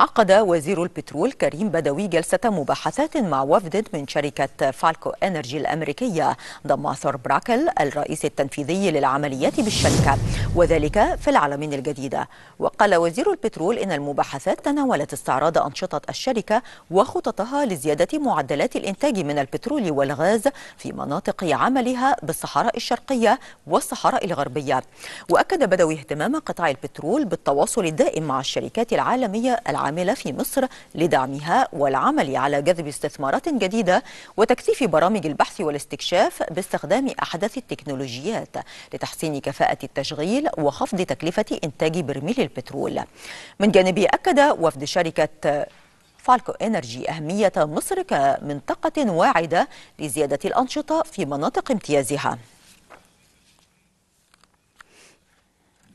عقد وزير البترول كريم بدوي جلسة مباحثات مع وفد من شركة فالكو انرجي الأمريكية ضم ثور براكل الرئيس التنفيذي للعمليات بالشركة وذلك في العالمين الجديدة وقال وزير البترول إن المباحثات تناولت استعراض أنشطة الشركة وخططها لزيادة معدلات الإنتاج من البترول والغاز في مناطق عملها بالصحراء الشرقية والصحراء الغربية وأكد بدوي اهتمام قطاع البترول بالتواصل الدائم مع الشركات العالمية العالمية العاملة في مصر لدعمها والعمل على جذب استثمارات جديدة وتكثيف برامج البحث والاستكشاف باستخدام أحدث التكنولوجيات لتحسين كفاءة التشغيل وخفض تكلفة إنتاج برميل البترول من جانبه أكد وفد شركة فالكو إنرجي أهمية مصر كمنطقة واعدة لزيادة الأنشطة في مناطق امتيازها